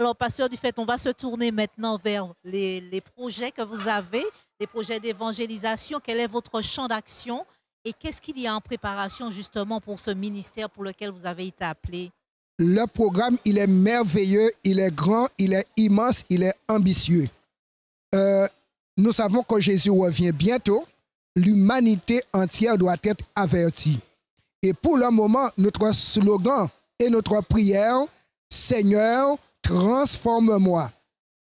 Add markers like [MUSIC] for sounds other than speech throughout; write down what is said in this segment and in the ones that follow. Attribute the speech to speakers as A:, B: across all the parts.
A: Alors, pasteur du fait, on va se tourner maintenant vers les, projets que vous avez, les projets d'évangélisation. Quel est votre champ d'action et qu'est-ce qu'il y a en préparation justement pour ce ministère pour lequel vous avez été appelé?
B: Le programme, il est merveilleux, il est grand, il est immense, il est ambitieux. Euh, nous savons que Jésus revient bientôt. L'humanité entière doit être avertie. Et pour le moment, notre slogan et notre prière, Seigneur, transforme-moi.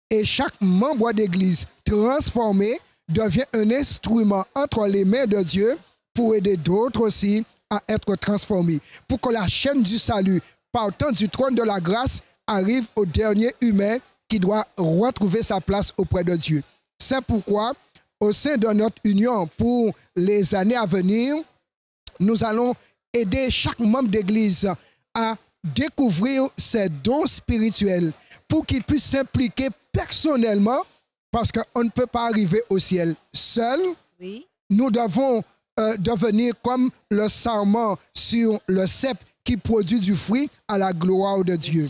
B: Et chaque membre d'église transformé devient un instrument entre les mains de Dieu pour aider d'autres aussi à être transformés, pour que la chaîne du salut partant du trône de la grâce arrive au dernier humain qui doit retrouver sa place auprès de Dieu. C'est pourquoi, au sein de notre union pour les années à venir, nous allons aider chaque membre d'église à découvrir ses dons spirituels pour qu'il puisse s'impliquer personnellement parce qu'on ne peut pas arriver au ciel seul. Nous devons euh, devenir comme le sarment sur le cep qui produit du fruit à la gloire de Dieu.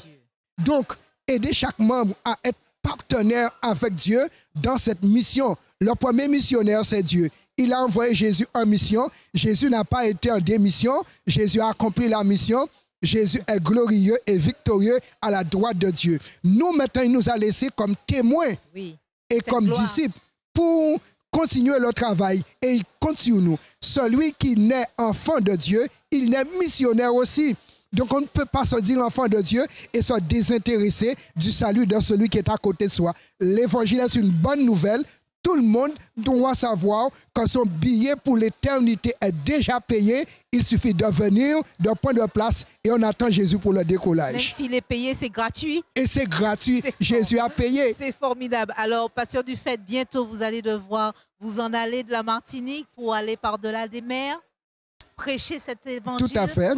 B: Donc, aider chaque membre à être partenaire avec Dieu dans cette mission. Le premier missionnaire, c'est Dieu. Il a envoyé Jésus en mission. Jésus n'a pas été en démission. Jésus a accompli la mission. Jésus est glorieux et victorieux à la droite de Dieu. Nous, maintenant, il nous a laissés comme témoins
A: et comme disciples
B: pour continuer le travail et il compte nous. Celui qui naît enfant de Dieu, il naît missionnaire aussi. Donc on ne peut pas se dire enfant de Dieu et se désintéresser du salut de celui qui est à côté de soi. L'évangile est une bonne nouvelle tout le monde doit savoir que son billet pour l'éternité est déjà payé. Il suffit de venir, de prendre place et on attend Jésus pour le décollage. Même
A: s'il est payé, c'est gratuit. Et c'est gratuit. Jésus a payé. C'est formidable. Alors, pasteur du fait, bientôt vous allez devoir vous en aller de la Martinique pour aller par-delà des mers prêcher cet évangile,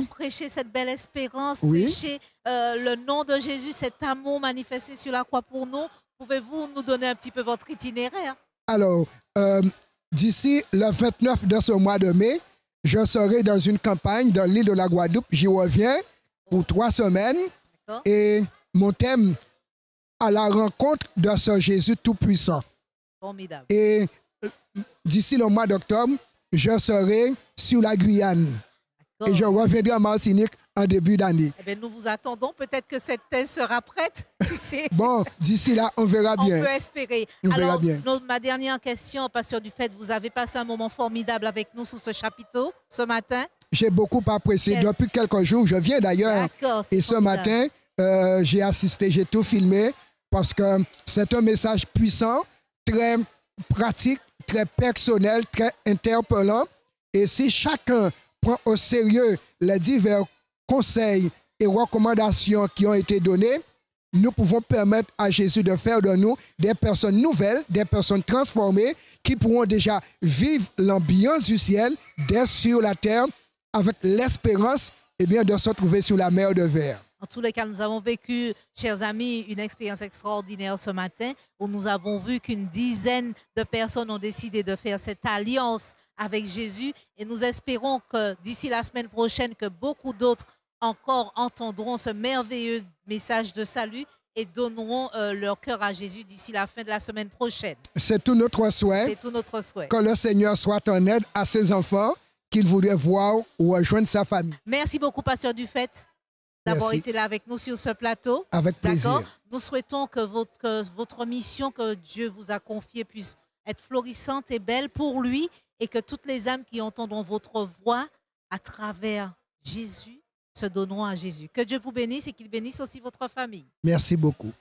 A: prêcher cette belle espérance, prêcher euh, le nom de Jésus, cet amour manifesté sur la croix pour nous. Pouvez-vous nous donner un petit peu votre itinéraire
B: alors, euh, d'ici le 29 de ce mois de mai, je serai dans une campagne dans l'île de la Guadeloupe. J'y reviens pour trois semaines. Et mon thème, à la rencontre de ce Jésus Tout-Puissant. Formidable. Et euh, d'ici le mois d'octobre, je serai sur la Guyane. Et je reviendrai en Martinique en début d'année.
A: Eh nous vous attendons. Peut-être que cette thèse sera prête.
B: [LAUGHS] bon, d'ici là, on verra bien. On peut espérer. On Alors, verra bien.
A: ma dernière question, Pasteur du fait, vous avez passé un moment formidable avec nous sous ce chapiteau ce matin.
B: J'ai beaucoup apprécié. Depuis quelques jours, je viens d'ailleurs. Et ce matin, euh, j'ai assisté, j'ai tout filmé parce que c'est un message puissant, très pratique, très personnel, très interpellant. Et si chacun prend au sérieux les divers conseils et recommandations qui ont été donnés, nous pouvons permettre à Jésus de faire de nous des personnes nouvelles, des personnes transformées qui pourront déjà vivre l'ambiance du ciel dès sur la terre avec l'espérance eh de se trouver sur la mer de verre.
A: En tous les cas, nous avons vécu, chers amis, une expérience extraordinaire ce matin où nous avons vu qu'une dizaine de personnes ont décidé de faire cette alliance avec Jésus et nous espérons que d'ici la semaine prochaine, que beaucoup d'autres encore entendront ce merveilleux message de salut et donneront euh, leur cœur à Jésus d'ici la fin de la semaine prochaine. C'est tout notre souhait. C'est tout notre souhait. Que le
B: Seigneur soit en aide à ses enfants qu'il voulait voir ou rejoindre sa famille.
A: Merci beaucoup, Pasteur Dufet, d'avoir été là avec nous sur ce plateau. Avec plaisir. Nous souhaitons que votre, que votre mission que Dieu vous a confiée puisse être florissante et belle pour lui et que toutes les âmes qui entendront votre voix à travers Jésus se donneront à Jésus. Que Dieu vous bénisse et qu'il bénisse aussi votre famille.
B: Merci beaucoup.